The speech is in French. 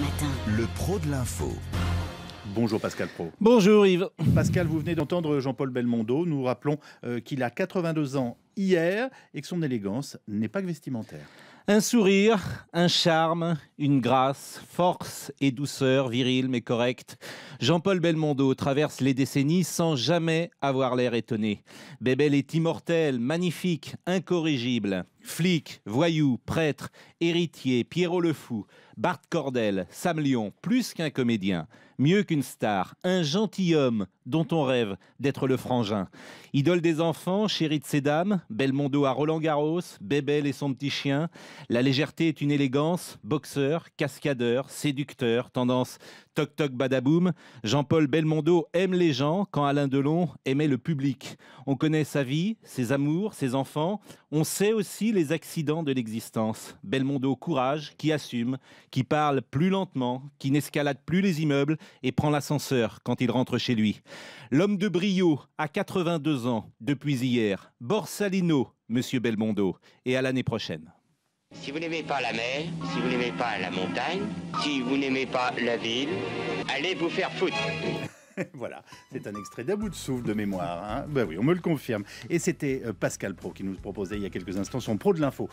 Matin. Le pro de l'info. Bonjour Pascal Pro. Bonjour Yves. Pascal, vous venez d'entendre Jean-Paul Belmondo. Nous rappelons euh, qu'il a 82 ans hier et que son élégance n'est pas que vestimentaire. Un sourire, un charme, une grâce, force et douceur, virile mais correcte. Jean-Paul Belmondo traverse les décennies sans jamais avoir l'air étonné. Bébel est immortel, magnifique, incorrigible. Flic, voyou, prêtre, héritier, Pierrot le Fou, Bart Cordel, Sam Lyon, plus qu'un comédien, mieux qu'une star, un gentilhomme dont on rêve d'être le frangin. Idole des enfants, chérie de ces dames, Belmondo à Roland Garros, Bébel et son petit chien, la légèreté est une élégance, boxeur, cascadeur, séducteur, tendance toc toc badaboum, Jean-Paul Belmondo aime les gens quand Alain Delon aimait le public. On connaît sa vie, ses amours, ses enfants, on sait aussi les accidents de l'existence. Belmondo courage, qui assume, qui parle plus lentement, qui n'escalade plus les immeubles et prend l'ascenseur quand il rentre chez lui. L'homme de brio à 82 ans depuis hier. Borsalino, monsieur Belmondo, et à l'année prochaine. Si vous n'aimez pas la mer, si vous n'aimez pas la montagne, si vous n'aimez pas la ville, allez vous faire foutre. voilà, c'est un extrait bout de souffle de mémoire. Hein. ben oui, on me le confirme. Et c'était euh, Pascal Pro qui nous proposait il y a quelques instants son pro de l'info.